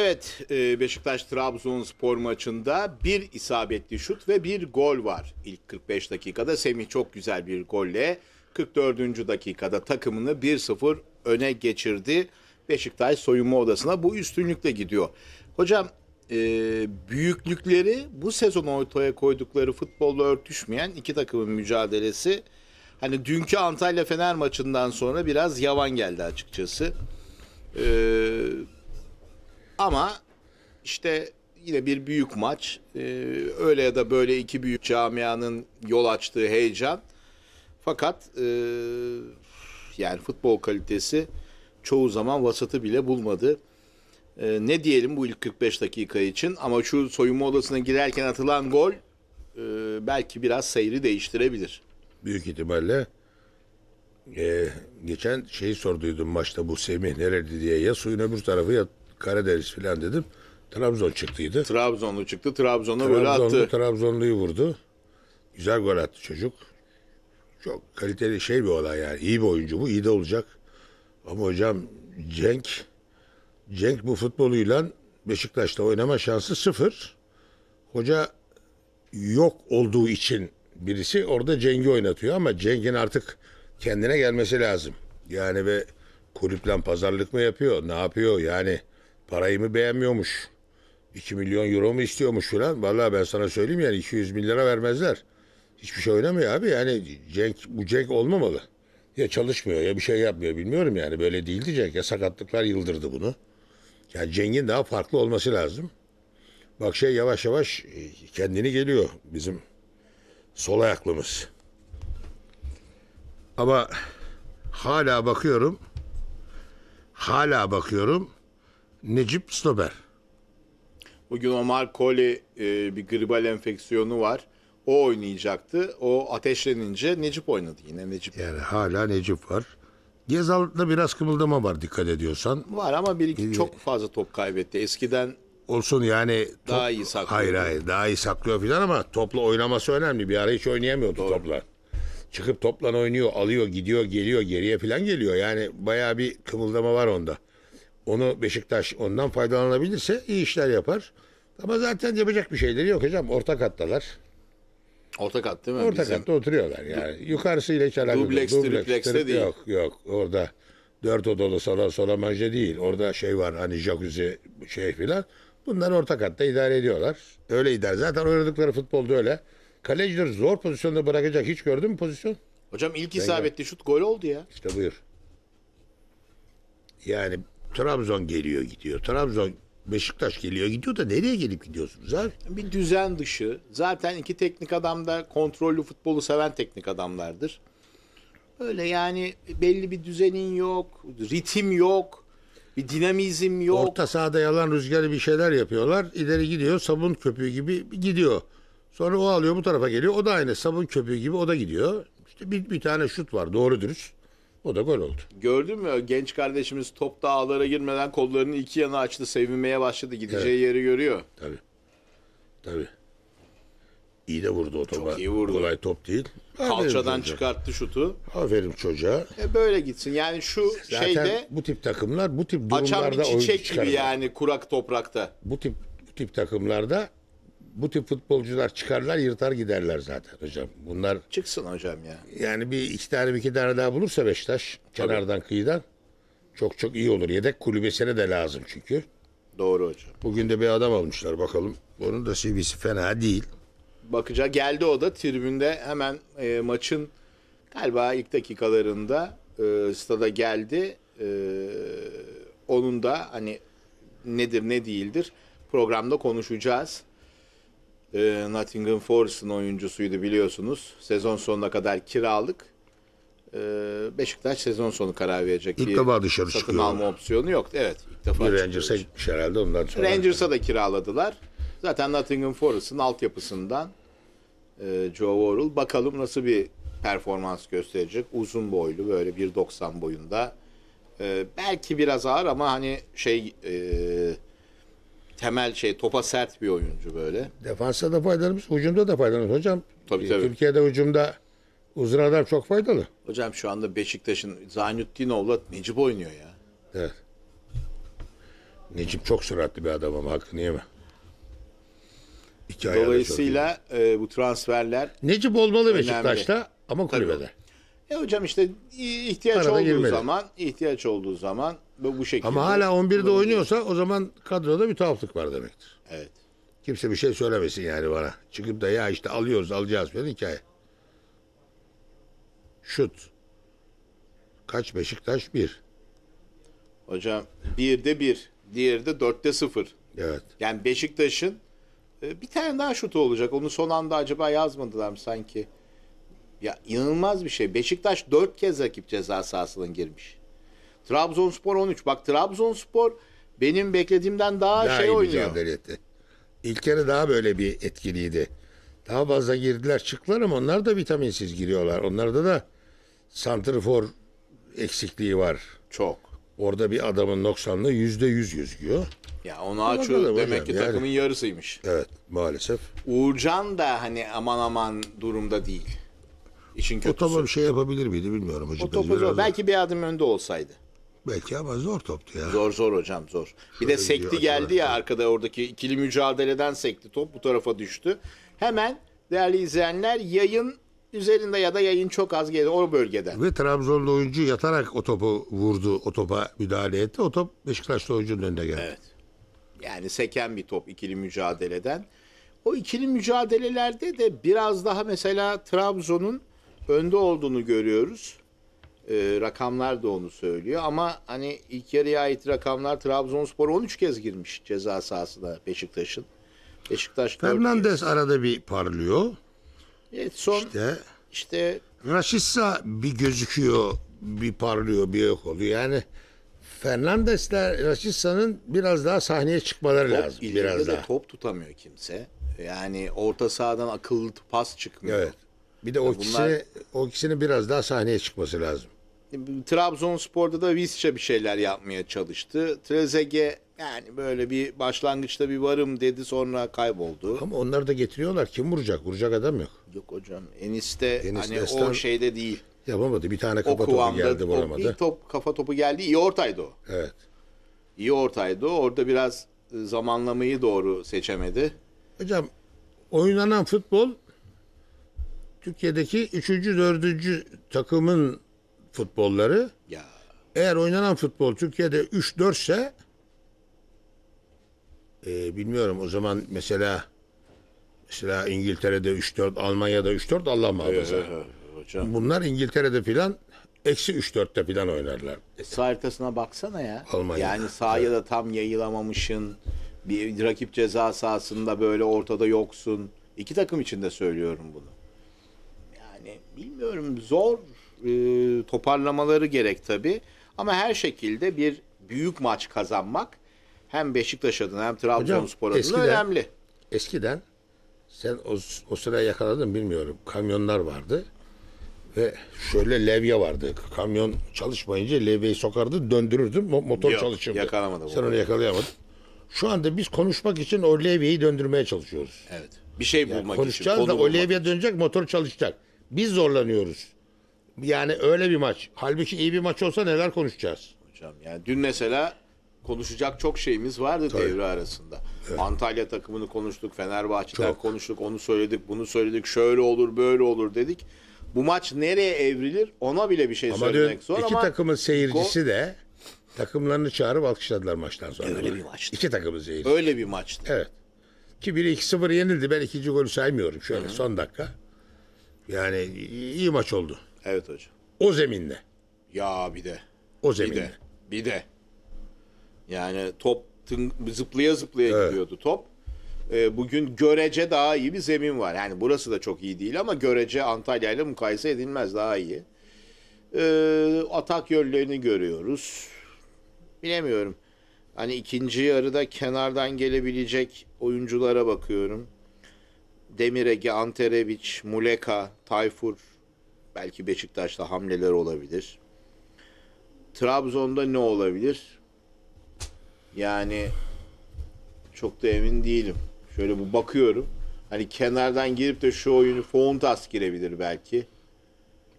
Evet e, Beşiktaş Trabzonspor maçında bir isabetli şut ve bir gol var. İlk 45 dakikada Semih çok güzel bir golle 44. dakikada takımını 1-0 öne geçirdi. Beşiktaş soyunma odasına bu üstünlükle gidiyor. Hocam e, büyüklükleri bu sezon ortaya koydukları futbolla örtüşmeyen iki takımın mücadelesi hani dünkü Antalya Fener maçından sonra biraz yavan geldi açıkçası. Eee ama işte yine bir büyük maç. Ee, öyle ya da böyle iki büyük camianın yol açtığı heyecan. Fakat e, yani futbol kalitesi çoğu zaman vasatı bile bulmadı. E, ne diyelim bu ilk 45 dakika için ama şu soyunma odasına girerken atılan gol e, belki biraz seyri değiştirebilir. Büyük ihtimalle e, geçen şeyi sorduydum maçta bu Semih nerede diye ya suyun öbür tarafı ya Karadeniz falan dedim. Trabzon çıktıydı. Trabzonlu çıktı. Trabzon'a böyle Trabzonlu attı. Trabzonlu'yu vurdu. Güzel gol attı çocuk. Çok kaliteli şey bir olay yani. İyi bir oyuncu bu. iyi de olacak. Ama hocam Cenk Cenk bu futboluyla Beşiktaş'ta oynama şansı sıfır. Hoca yok olduğu için birisi orada Cenk'i oynatıyor ama Cenk'in artık kendine gelmesi lazım. Yani ve kulüple pazarlık mı yapıyor? Ne yapıyor? Yani Parayı mı beğenmiyormuş? 2 milyon euro mu istiyormuş filan? Vallahi ben sana söyleyeyim yani 200 bin lira vermezler. Hiçbir şey oynamıyor abi yani Cenk, bu Cenk olmamalı. Ya çalışmıyor ya bir şey yapmıyor bilmiyorum yani böyle değildi Cenk. Ya sakatlıklar yıldırdı bunu. Yani Cenk'in daha farklı olması lazım. Bak şey yavaş yavaş e, kendini geliyor bizim sol ayaklımız. Ama hala bakıyorum. Hala bakıyorum. Necip Stober. Bugün Omar Koli e, bir gribal enfeksiyonu var. O oynayacaktı. O ateşlenince Necip oynadı yine Necip. Yani hala Necip var. Gezal'da biraz kımıldama var dikkat ediyorsan. Var ama bir iki ee, çok fazla top kaybetti. Eskiden olsun yani top, Daha iyi saklıyor. Hayır hayır daha iyi saklıyor filan ama topla oynaması önemli. Bir ara hiç oynayamıyordu Doğru. topla. Çıkıp topla oynuyor, alıyor, gidiyor, geliyor, geriye filan geliyor. Yani bayağı bir kımıldama var onda onu Beşiktaş ondan faydalanabilirse iyi işler yapar. Ama zaten yapacak bir şeyleri yok hocam. ortak kattalar. Ortak kat değil mi? Orta Bizim... katta oturuyorlar yani. Yukarısı ile hiç alakalı. Dubleks, dubleks, de değil. Yok yok. Orada dört odalı salon solamajda değil. Orada şey var hani jacuzzi şey filan. Bunlar ortak katta idare ediyorlar. Öyle idare. Zaten oynadıkları futbolda öyle. Kalecileri zor pozisyonda bırakacak. Hiç gördün mü pozisyon? Hocam ilk isabetli şut gol oldu ya. İşte buyur. Yani Trabzon geliyor gidiyor. Trabzon Beşiktaş geliyor gidiyor da nereye gelip gidiyorsunuz abi? Bir düzen dışı. Zaten iki teknik adam da kontrollü futbolu seven teknik adamlardır. Öyle yani belli bir düzenin yok, ritim yok, bir dinamizm yok. Orta sahada yalan rüzgarı bir şeyler yapıyorlar. İleri gidiyor sabun köpüğü gibi gidiyor. Sonra o alıyor bu tarafa geliyor. O da aynı sabun köpüğü gibi o da gidiyor. İşte bir, bir tane şut var doğru dürüst. O da gol oldu. Gördün mü genç kardeşimiz top dağlara girmeden kollarını iki yana açtı. Sevinmeye başladı. Gideceği evet. yeri görüyor. Tabii. Tabii. İyi de vurdu o topa. Çok iyi vurdu. Kolay top değil. Aferin Kalçadan çocuğa. çıkarttı şutu. Aferin çocuğa. E böyle gitsin. Yani şu Zaten şeyde bu tip takımlar bu tip durumlarda açan bir çiçek gibi yani kurak toprakta. Bu tip bu tip takımlarda bu tip futbolcular çıkarlar yırtar giderler zaten hocam. Bunlar Çıksın hocam ya. yani bir iki tane bir iki tane daha bulursa Beşiktaş kenardan kıyıdan çok çok iyi olur. Yedek kulübesine de lazım çünkü. Doğru hocam. Bugün de bir adam almışlar bakalım. Onun da CV'si fena değil. Bakacak geldi o da tribünde hemen e, maçın galiba ilk dakikalarında e, stada geldi. E, onun da hani nedir ne değildir programda konuşacağız e, Nottingham Forest'ın oyuncusuydu biliyorsunuz. Sezon sonuna kadar kiralık. E, ee, Beşiktaş sezon sonu karar verecek. İlk bir defa dışarı satın çıkıyor. alma opsiyonu yoktu. Evet ilk defa Bir Rangers'a çıkıyor. gitmiş herhalde ondan sonra. Rangers'a da kiraladılar. Zaten Nottingham Forest'ın altyapısından e, Joe Worrell. Bakalım nasıl bir performans gösterecek. Uzun boylu böyle 1.90 boyunda. E, belki biraz ağır ama hani şey... E, temel şey topa sert bir oyuncu böyle. Defansa da faydalanmış, hücumda da faydalanmış hocam. Tabii e, tabii. Türkiye'de hücumda uzun adam çok faydalı. Hocam şu anda Beşiktaş'ın Zaynutdinoğlu'la Necip oynuyor ya. Evet. Necip çok süratli bir adam ama hakkını yeme. İki Dolayısıyla e, bu transferler Necip olmalı Beşiktaş'ta ama kulübede. E hocam işte ihtiyaç Arada olduğu girmeli. zaman, ihtiyaç olduğu zaman bu, şekilde. Ama hala 11'de oynuyorsa o zaman kadroda bir tuhaflık var demektir. Evet. Kimse bir şey söylemesin yani bana. Çıkıp da ya işte alıyoruz, alacağız falan hikaye. Şut. Kaç Beşiktaş? Bir. Hocam birde bir, diğerde dörtte sıfır. Evet. Yani Beşiktaş'ın e, bir tane daha şutu olacak. Onu son anda acaba yazmadılar mı sanki? Ya inanılmaz bir şey. Beşiktaş 4 kez rakip ceza sahasına girmiş. Trabzonspor 13. Bak Trabzonspor benim beklediğimden daha, daha şey iyi oynuyor. mücadele etti. İlk yarı daha böyle bir etkiliydi. Daha fazla girdiler çıktılar ama onlar da vitaminsiz giriyorlar. Onlarda da santrfor eksikliği var. Çok. Orada bir adamın noksanlığı yüzde yüz gözüküyor. Ya onu açıyor demek hocam, ki yani, takımın yarısıymış. Evet maalesef. Uğurcan da hani aman aman durumda değil. İşin kötüsü. O topa bir şey yapabilir miydi bilmiyorum hocam. O topa zor. Belki bir adım önde olsaydı. Belki ama zor toptu ya. Zor zor hocam zor. bir de sekti gidiyor, geldi ya arkada oradaki ikili mücadeleden sekti top bu tarafa düştü. Hemen değerli izleyenler yayın üzerinde ya da yayın çok az geldi o bölgeden. Ve Trabzonlu oyuncu yatarak o topu vurdu. O topa müdahale etti. O top Beşiktaşlı oyuncunun önüne geldi. Evet. Yani seken bir top ikili mücadeleden. O ikili mücadelelerde de biraz daha mesela Trabzon'un önde olduğunu görüyoruz. E, rakamlar da onu söylüyor ama hani ilk yarıya ait rakamlar Trabzonspor 13 kez girmiş ceza sahasına Beşiktaş'ın. Beşiktaş Fernandes arada bir parlıyor. Evet son işte, işte Raşitsa bir gözüküyor, bir parlıyor, bir yok oluyor. Yani Fernandes'le Raşitsa'nın biraz daha sahneye çıkmaları top, lazım. Biraz daha. top tutamıyor kimse. Yani orta sahadan akıllı pas çıkmıyor. Evet. Bir de o bunlar... kişi o kişinin biraz daha sahneye çıkması lazım. E, Trabzonspor'da da Visca bir şeyler yapmaya çalıştı. Trezege yani böyle bir başlangıçta bir varım dedi sonra kayboldu. Ama onları da getiriyorlar. Kim vuracak? Vuracak adam yok. Yok hocam. Enis'te, Enis'te hani Estan... o şeyde değil. Yapamadı. Bir tane kafa topu geldi vuramadı. Bir top kafa topu geldi. İyi ortaydı o. Evet. İyi ortaydı o. Orada biraz e, zamanlamayı doğru seçemedi. Hocam oynanan futbol Türkiye'deki üçüncü, dördüncü takımın futbolları ya. eğer oynanan futbol Türkiye'de 3-4 ise e, bilmiyorum o zaman mesela mesela İngiltere'de 3-4, Almanya'da 3-4 Allah muhafaza. Evet, Bunlar İngiltere'de filan eksi 3-4'te filan oynarlar. E, sağ haritasına baksana ya. Almanya. Yani sahaya evet. da tam yayılamamışın. Bir rakip ceza sahasında böyle ortada yoksun. İki takım için de söylüyorum bunu. Yani bilmiyorum zor e, toparlamaları gerek tabi, Ama her şekilde bir büyük maç kazanmak hem Beşiktaş adına hem Trabzonspor adına eskiden, önemli. Eskiden sen o, o sıraya yakaladın bilmiyorum. Kamyonlar vardı ve şöyle levye vardı. Kamyon çalışmayınca levyeyi sokardı, döndürürdüm motor Yok, çalışırdı. Yakalamadım. Sen onu yakalayamadın. Şu anda biz konuşmak için o levyeyi döndürmeye çalışıyoruz. Evet. Bir şey yani bulmak konuşacağız için. Konuşacağız da o levye dönecek, motor çalışacak. Biz zorlanıyoruz. Yani öyle bir maç. Halbuki iyi bir maç olsa neler konuşacağız? Hocam yani dün mesela konuşacak çok şeyimiz vardı Tabii. devre arasında. Evet. Antalya takımını konuştuk, Fenerbahçe'den çok. konuştuk, onu söyledik, bunu söyledik, şöyle olur, böyle olur dedik. Bu maç nereye evrilir ona bile bir şey ama söylemek dün, zor iki ama... iki takımın seyircisi de takımlarını çağırıp alkışladılar maçtan sonra. Öyle bir maçtı. İki takımın seyircisi. Öyle bir maçtı. Evet. Ki biri 2-0 yenildi. Ben ikinci golü saymıyorum şöyle Hı-hı. son dakika. Yani iyi maç oldu. Evet hocam. O zeminde. Ya bir de. O zeminde. Bir de. Bir de. Yani top tın, zıplaya zıplaya evet. gidiyordu top. E, bugün görece daha iyi bir zemin var. Yani burası da çok iyi değil ama görece Antalya ile mukayese edilmez daha iyi. E, atak yönlerini görüyoruz. Bilemiyorum. Hani ikinci yarıda kenardan gelebilecek oyunculara bakıyorum. Demirege, Antereviç, Muleka, Tayfur, belki Beşiktaş'ta hamleler olabilir. Trabzon'da ne olabilir? Yani çok da emin değilim. Şöyle bu bakıyorum. Hani kenardan girip de şu oyunu Fontas girebilir belki.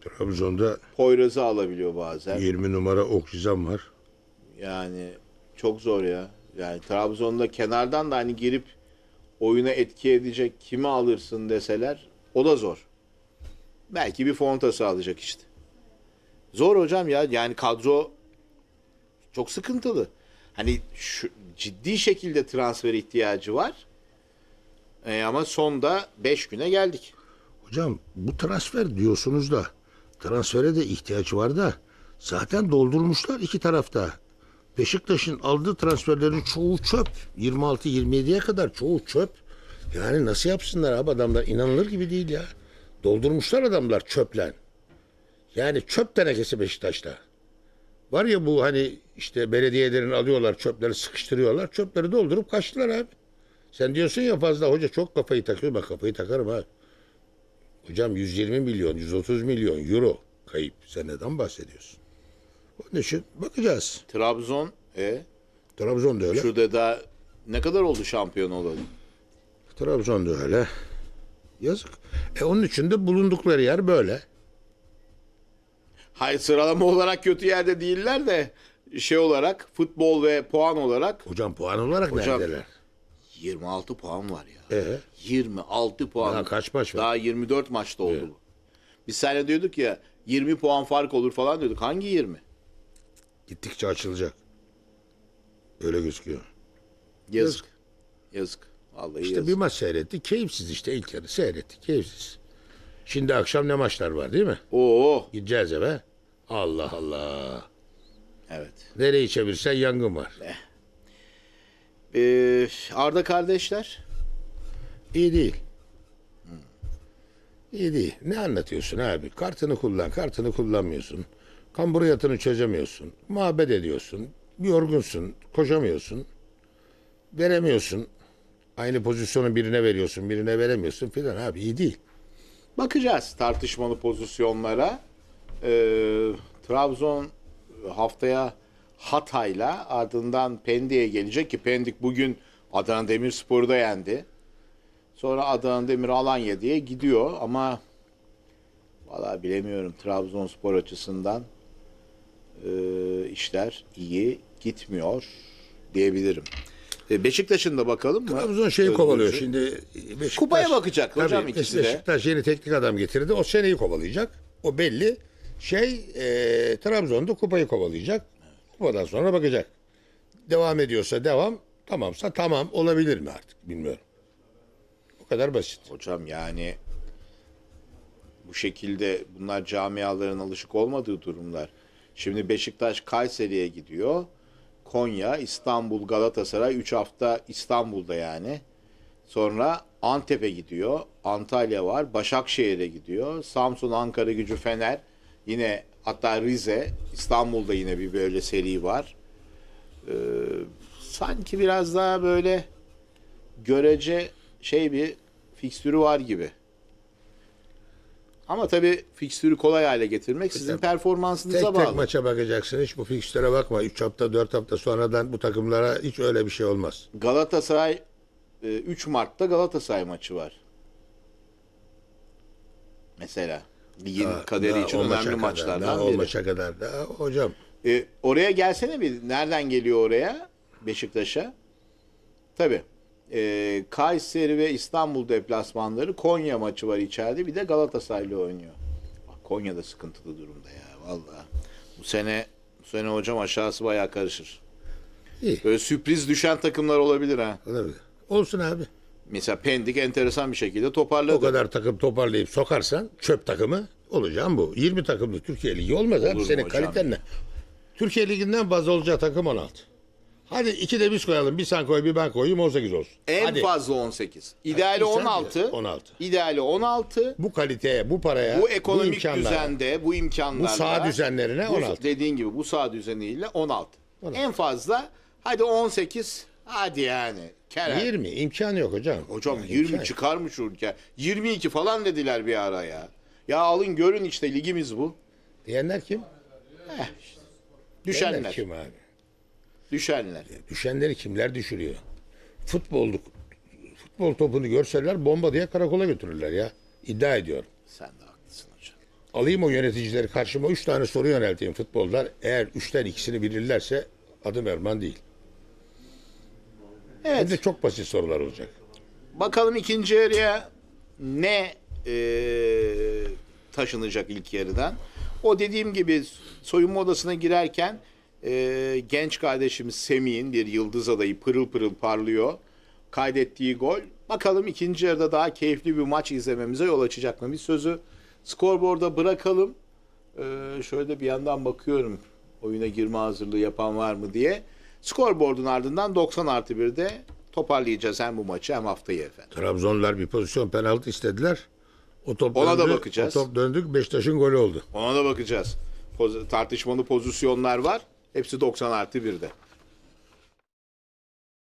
Trabzon'da Poyraz'ı alabiliyor bazen. 20 numara Okrizan var. Yani çok zor ya. Yani Trabzon'da kenardan da hani girip oyuna etki edecek kimi alırsın deseler o da zor. Belki bir Fontas'ı alacak işte. Zor hocam ya yani kadro çok sıkıntılı. Hani şu, ciddi şekilde transfer ihtiyacı var. E, ama sonda 5 güne geldik. Hocam bu transfer diyorsunuz da transfere de ihtiyaç var da zaten doldurmuşlar iki tarafta. Beşiktaş'ın aldığı transferlerin çoğu çöp. 26-27'ye kadar çoğu çöp. Yani nasıl yapsınlar abi adamlar inanılır gibi değil ya. Doldurmuşlar adamlar çöplen. Yani çöp tenekesi Beşiktaş'ta. Var ya bu hani işte belediyelerin alıyorlar çöpleri sıkıştırıyorlar. Çöpleri doldurup kaçtılar abi. Sen diyorsun ya fazla hoca çok kafayı takıyor. Ben kafayı takarım abi. Hocam 120 milyon, 130 milyon euro kayıp. Sen neden bahsediyorsun? Onun için bakacağız. Trabzon e Trabzon da öyle. şurada da ne kadar oldu şampiyon olalı? Trabzon da öyle. Yazık. E onun içinde bulundukları yer böyle. Hayır sıralama olarak kötü yerde değiller de şey olarak futbol ve puan olarak Hocam puan olarak Hocam, neredeler? 26 puan var ya. Ee? 26 puan. Daha kaç maç var? Daha 24 maçta oldu e? bu. Biz seninle diyorduk ya 20 puan fark olur falan diyorduk. Hangi 20? Gittikçe açılacak. Öyle gözüküyor. Yazık. Yazık. Vallahi İşte yazık. bir maç seyretti. Keyifsiz işte ilk yarı seyretti. Keyifsiz. Şimdi akşam ne maçlar var değil mi? Oo. Gideceğiz eve. Allah Allah. Evet. Nereye çevirsen yangın var. Eh. Ee, Arda kardeşler. İyi değil. İyi değil. Ne anlatıyorsun abi? Kartını kullan, kartını kullanmıyorsun. Kamburiyatını çözemiyorsun. Muhabbet ediyorsun. Yorgunsun. Koşamıyorsun. Veremiyorsun. Aynı pozisyonu birine veriyorsun, birine veremiyorsun filan abi iyi değil. Bakacağız tartışmalı pozisyonlara. Ee, Trabzon haftaya Hatay'la ardından Pendik'e gelecek ki Pendik bugün Adana Demirspor'u da yendi. Sonra Adana Demir Alanya diye gidiyor ama valla bilemiyorum Trabzonspor açısından e, işler iyi gitmiyor diyebilirim. E, Beşiktaş'ın da bakalım mı? Trabzon şeyi kovalıyor şey. şimdi. Beşiktaş, Kupaya bakacak Tabii, hocam ikisi de. Beşiktaş yeni teknik adam getirdi. O seneyi kovalayacak. O belli. Şey e, Trabzon'da kupayı kovalayacak. Kupadan sonra bakacak. Devam ediyorsa devam. Tamamsa tamam. Olabilir mi artık bilmiyorum. O kadar basit. Hocam yani bu şekilde bunlar camiaların alışık olmadığı durumlar. Şimdi Beşiktaş Kayseri'ye gidiyor. Konya, İstanbul, Galatasaray 3 hafta İstanbul'da yani. Sonra Antep'e gidiyor. Antalya var. Başakşehir'e gidiyor. Samsun, Ankara gücü, Fener. Yine hatta Rize. İstanbul'da yine bir böyle seri var. Ee, sanki biraz daha böyle görece şey bir fikstürü var gibi. Ama tabii fikstürü kolay hale getirmek sizin Tabii. performansınıza Tek bağlı. tek maça bakacaksın. Hiç bu fikstüre bakma. 3 hafta 4 hafta sonradan bu takımlara hiç öyle bir şey olmaz. Galatasaray 3 e, Mart'ta Galatasaray maçı var. Mesela ligin Daha- kaderi daha için önemli kadar, maçlardan daha O maça kadar da hocam. E, oraya gelsene bir. Nereden geliyor oraya? Beşiktaş'a. Tabii e, Kayseri ve İstanbul deplasmanları Konya maçı var içeride bir de Galatasaray'la oynuyor. Bak Konya'da sıkıntılı durumda ya vallahi Bu sene bu sene hocam aşağısı bayağı karışır. İyi. Böyle sürpriz düşen takımlar olabilir ha. Olabilir. Olsun abi. Mesela Pendik enteresan bir şekilde toparladı. O kadar takım toparlayıp sokarsan çöp takımı olacağım bu. 20 takımlı Türkiye Ligi olmaz Olur abi senin kalitenle. Türkiye Ligi'nden baz olacağı takım 16. Hadi iki de biz koyalım. Bir sen koy bir ben koyayım 18 olsun. En Hadi. fazla 18. İdeali Yani 16. 16. İdeali 16. Bu kaliteye, bu paraya, Bu bu ekonomik imkanlara, düzende, bu imkanlarla. bu sağ düzenlerine Bu Dediğin gibi bu sağ düzeniyle 16. 16. En fazla hadi 18 hadi yani. Kerem. 20 imkan yok hocam. Hocam Yani 20 imkan- çıkarmış ülke. 22 falan dediler bir ara ya. Ya alın görün işte ligimiz bu. Diyenler kim? Eh, Düşenler. Diyenler kim abi? Düşenler. Düşenleri kimler düşürüyor? Futbolluk futbol topunu görseler bomba diye karakola götürürler ya. İddia ediyorum. Sen de haklısın hocam. Alayım o yöneticileri karşıma üç tane soru yönelteyim futbollar. Eğer üçten ikisini bilirlerse adım Erman değil. Evet. Hem de çok basit sorular olacak. Bakalım ikinci yarıya ne e, taşınacak ilk yarıdan. O dediğim gibi soyunma odasına girerken e, genç kardeşimiz Semih'in bir yıldız adayı pırıl pırıl parlıyor. Kaydettiği gol. Bakalım ikinci yarıda daha keyifli bir maç izlememize yol açacak mı? Bir sözü skorboarda bırakalım. Ee, şöyle bir yandan bakıyorum oyuna girme hazırlığı yapan var mı diye. Skorboardun ardından 90 artı 1'de toparlayacağız hem bu maçı hem haftayı efendim. Trabzonlar bir pozisyon penaltı istediler. O top Ona döndü, da bakacağız. O top döndük Beşiktaş'ın golü oldu. Ona da bakacağız. Poz tartışmalı pozisyonlar var. Hepsi 90 artı 1'de.